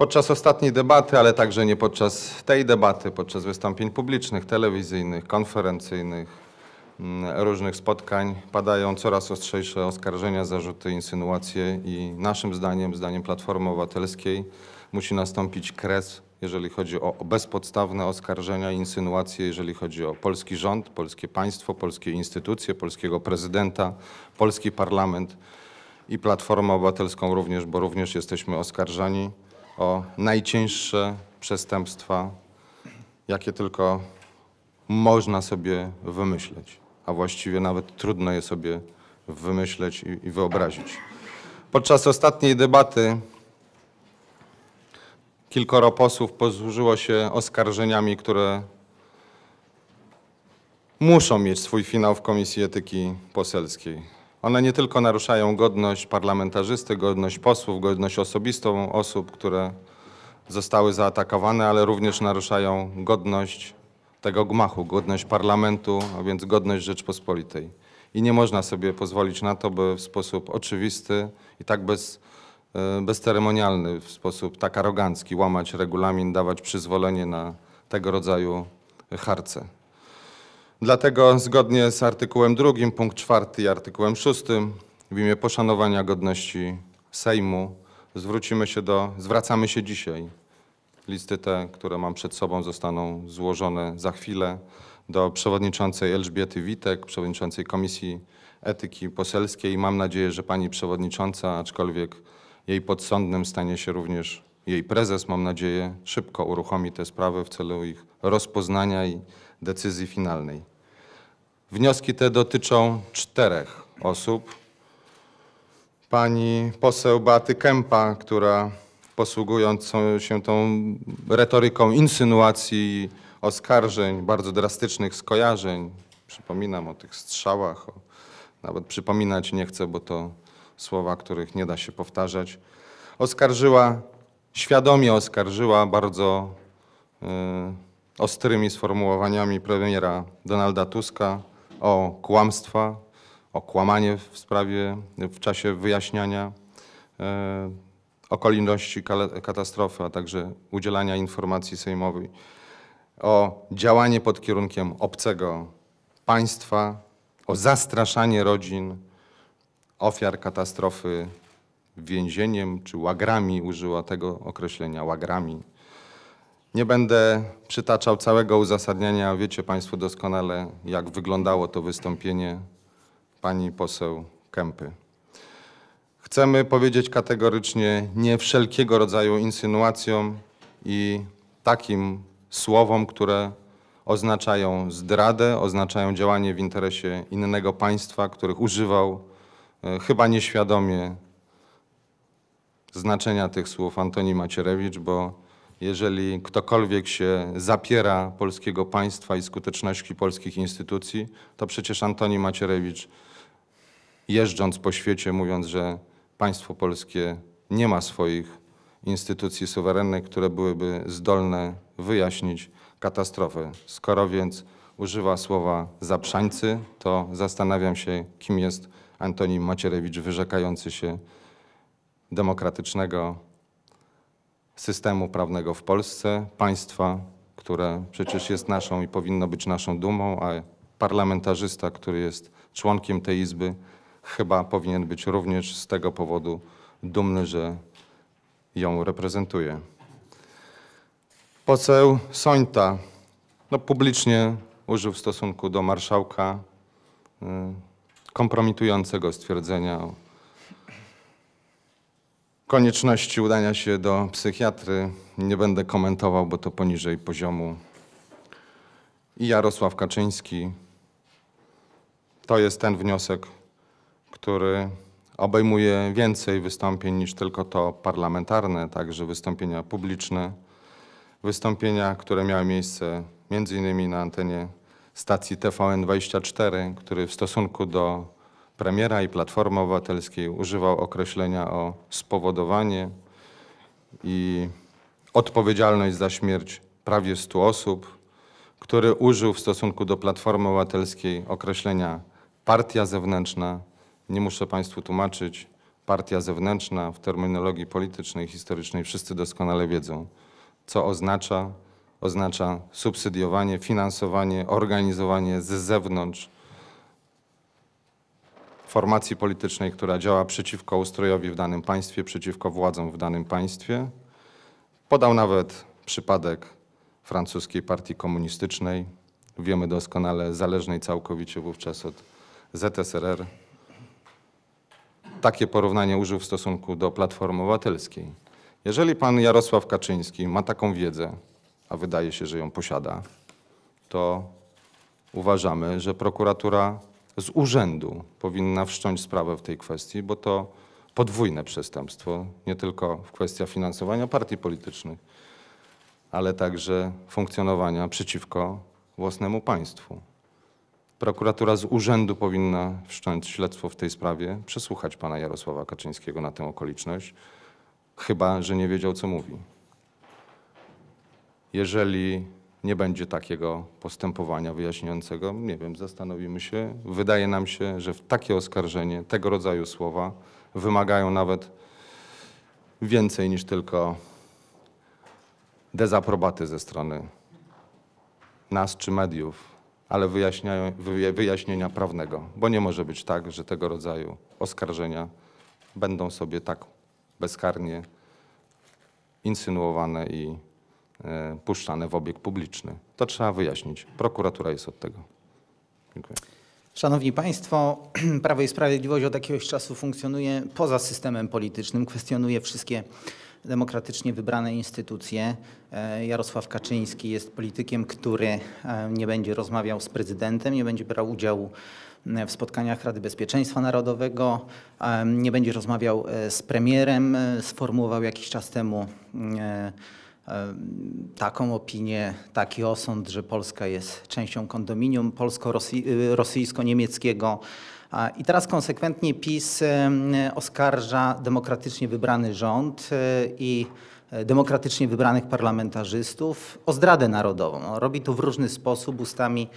Podczas ostatniej debaty, ale także nie podczas tej debaty, podczas wystąpień publicznych, telewizyjnych, konferencyjnych, mm, różnych spotkań padają coraz ostrzejsze oskarżenia, zarzuty, insynuacje i naszym zdaniem, zdaniem Platformy Obywatelskiej, musi nastąpić kres, jeżeli chodzi o bezpodstawne oskarżenia i insynuacje, jeżeli chodzi o polski rząd, polskie państwo, polskie instytucje, polskiego prezydenta, polski parlament i Platformę Obywatelską również, bo również jesteśmy oskarżani o najcięższe przestępstwa, jakie tylko można sobie wymyśleć, a właściwie nawet trudno je sobie wymyśleć i, i wyobrazić. Podczas ostatniej debaty kilkoro posłów posłużyło się oskarżeniami, które muszą mieć swój finał w Komisji Etyki Poselskiej one nie tylko naruszają godność parlamentarzysty, godność posłów, godność osobistą osób, które zostały zaatakowane, ale również naruszają godność tego gmachu, godność parlamentu, a więc godność Rzeczpospolitej. I nie można sobie pozwolić na to, by w sposób oczywisty i tak bez, e, bezceremonialny, w sposób tak arogancki łamać regulamin, dawać przyzwolenie na tego rodzaju harce. Dlatego zgodnie z artykułem 2 punkt 4 i artykułem 6 w imię poszanowania godności Sejmu zwrócimy się do, zwracamy się dzisiaj. Listy te, które mam przed sobą zostaną złożone za chwilę do przewodniczącej Elżbiety Witek, przewodniczącej Komisji Etyki Poselskiej. Mam nadzieję, że pani przewodnicząca, aczkolwiek jej podsądnym stanie się również jej prezes, mam nadzieję, szybko uruchomi te sprawy w celu ich rozpoznania i decyzji finalnej. Wnioski te dotyczą czterech osób. Pani poseł Beaty Kępa, która posługując się tą retoryką insynuacji, oskarżeń, bardzo drastycznych skojarzeń, przypominam o tych strzałach, o, nawet przypominać nie chcę, bo to słowa, których nie da się powtarzać, oskarżyła, świadomie oskarżyła bardzo y, ostrymi sformułowaniami premiera Donalda Tuska, o kłamstwa, o kłamanie w sprawie, w czasie wyjaśniania e, okoliczności katastrofy, a także udzielania informacji sejmowej, o działanie pod kierunkiem obcego państwa, o zastraszanie rodzin ofiar katastrofy więzieniem czy łagrami, użyła tego określenia łagrami nie będę przytaczał całego uzasadnienia, wiecie Państwo doskonale, jak wyglądało to wystąpienie pani poseł Kępy. Chcemy powiedzieć kategorycznie nie wszelkiego rodzaju insynuacjom i takim słowom, które oznaczają zdradę, oznaczają działanie w interesie innego państwa, których używał e, chyba nieświadomie znaczenia tych słów Antoni Macierewicz, bo jeżeli ktokolwiek się zapiera polskiego państwa i skuteczności polskich instytucji, to przecież Antoni Macierewicz jeżdżąc po świecie mówiąc, że państwo polskie nie ma swoich instytucji suwerennych, które byłyby zdolne wyjaśnić katastrofę. Skoro więc używa słowa zaprzańcy, to zastanawiam się, kim jest Antoni Macierewicz wyrzekający się demokratycznego systemu prawnego w Polsce, państwa, które przecież jest naszą i powinno być naszą dumą, a parlamentarzysta, który jest członkiem tej Izby, chyba powinien być również z tego powodu dumny, że ją reprezentuje. Poseł Sońta no, publicznie użył w stosunku do marszałka y, kompromitującego stwierdzenia konieczności udania się do psychiatry nie będę komentował, bo to poniżej poziomu. I Jarosław Kaczyński. To jest ten wniosek, który obejmuje więcej wystąpień niż tylko to parlamentarne, także wystąpienia publiczne, wystąpienia, które miały miejsce między innymi na antenie stacji TVN24, który w stosunku do premiera i Platformy Obywatelskiej używał określenia o spowodowanie i odpowiedzialność za śmierć prawie 100 osób, który użył w stosunku do Platformy Obywatelskiej określenia partia zewnętrzna. Nie muszę Państwu tłumaczyć, partia zewnętrzna w terminologii politycznej historycznej wszyscy doskonale wiedzą, co oznacza. Oznacza subsydiowanie, finansowanie, organizowanie z zewnątrz formacji politycznej, która działa przeciwko ustrojowi w danym państwie, przeciwko władzom w danym państwie. Podał nawet przypadek francuskiej partii komunistycznej, wiemy doskonale, zależnej całkowicie wówczas od ZSRR. Takie porównanie użył w stosunku do Platformy Obywatelskiej. Jeżeli pan Jarosław Kaczyński ma taką wiedzę, a wydaje się, że ją posiada, to uważamy, że prokuratura z urzędu powinna wszcząć sprawę w tej kwestii, bo to podwójne przestępstwo, nie tylko w kwestii finansowania partii politycznych, ale także funkcjonowania przeciwko własnemu państwu. Prokuratura z urzędu powinna wszcząć śledztwo w tej sprawie, przesłuchać pana Jarosława Kaczyńskiego na tę okoliczność, chyba że nie wiedział, co mówi. Jeżeli nie będzie takiego postępowania wyjaśniającego. Nie wiem, zastanowimy się. Wydaje nam się, że takie oskarżenie, tego rodzaju słowa wymagają nawet więcej niż tylko dezaprobaty ze strony nas czy mediów, ale wyjaśnienia prawnego, bo nie może być tak, że tego rodzaju oskarżenia będą sobie tak bezkarnie insynuowane i E, puszczane w obieg publiczny. To trzeba wyjaśnić. Prokuratura jest od tego. Dziękuję. Szanowni Państwo, Prawo i Sprawiedliwość od jakiegoś czasu funkcjonuje poza systemem politycznym, kwestionuje wszystkie demokratycznie wybrane instytucje. E, Jarosław Kaczyński jest politykiem, który e, nie będzie rozmawiał z prezydentem, nie będzie brał udziału w spotkaniach Rady Bezpieczeństwa Narodowego, nie będzie rozmawiał z premierem. Sformułował jakiś czas temu taką opinię, taki osąd, że Polska jest częścią kondominium polsko-rosyjsko-niemieckiego. Y, I teraz konsekwentnie PiS oskarża demokratycznie wybrany rząd y, i e, demokratycznie wybranych parlamentarzystów o zdradę narodową. No, robi to w różny sposób ustami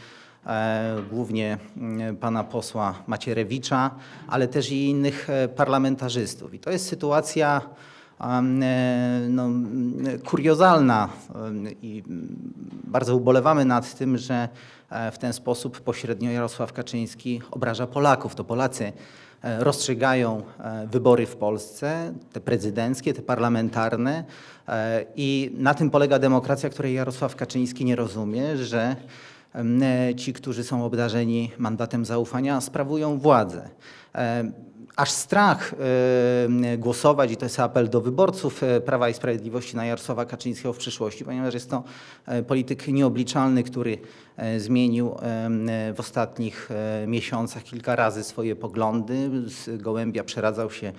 e, głównie mm, pana posła Macierewicza, ale też i innych e, parlamentarzystów. I to jest sytuacja E, no, kuriozalna e, i bardzo ubolewamy nad tym, że e, w ten sposób pośrednio Jarosław Kaczyński obraża Polaków. To Polacy rozstrzygają wybory w Polsce, te prezydenckie, te parlamentarne i na tym polega demokracja, której Jarosław Kaczyński nie rozumie, że E, ci, którzy są obdarzeni mandatem zaufania, sprawują władzę aż strach głosować, i to jest apel do wyborców e, Prawa i Sprawiedliwości na Jarosława Kaczyńskiego w przyszłości, ponieważ jest to e, polityk nieobliczalny, który zmienił w ostatnich miesiącach kilka razy swoje poglądy. Z gołębia przeradzał się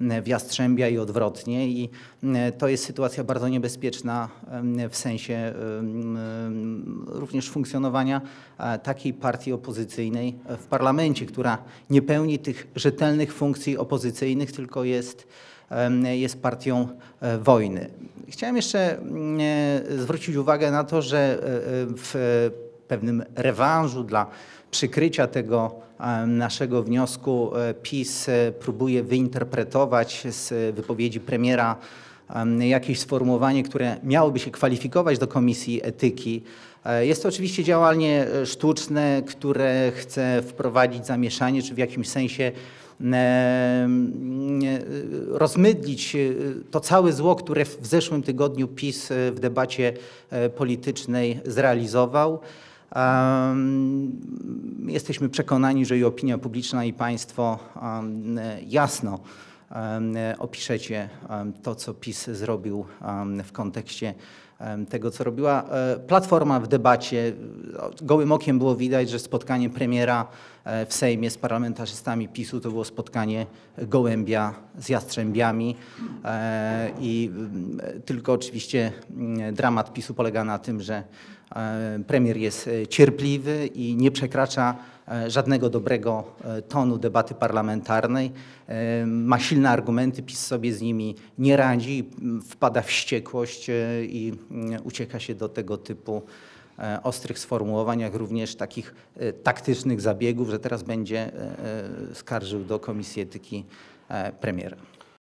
w Jastrzębia i odwrotnie. I e, to jest sytuacja bardzo niebezpieczna e, w sensie e, również funkcjonowania takiej partii opozycyjnej w parlamencie, która nie pełni tych rzetelnych funkcji opozycyjnych, tylko jest jest partią wojny. Chciałem jeszcze mm, zwrócić uwagę na to, że w pewnym rewanżu dla przykrycia tego naszego wniosku e, PiS e, próbuje wyinterpretować z wypowiedzi premiera jakieś sformułowanie, które miałoby się kwalifikować do komisji etyki. E, jest to oczywiście działanie sztuczne, które chce wprowadzić zamieszanie, czy w jakimś sensie rozmydlić to całe zło, które w zeszłym tygodniu PiS w debacie politycznej zrealizował. Jesteśmy przekonani, że i opinia publiczna, i państwo jasno opiszecie to, co PiS zrobił w kontekście tego, co robiła e, Platforma w debacie. Gołym okiem było widać, że spotkanie premiera e, w Sejmie z parlamentarzystami PiSu to było spotkanie gołębia z jastrzębiami e, i tylko oczywiście dramat PiSu polega na tym, że E, premier jest e, cierpliwy i nie przekracza e, żadnego dobrego tonu debaty parlamentarnej. Ma silne argumenty, PiS sobie z nimi nie radzi, wpada w i mm, ucieka się do tego typu ostrych sformułowań, jak również takich taktycznych zabiegów, że teraz będzie skarżył do Komisji Etyki premiera.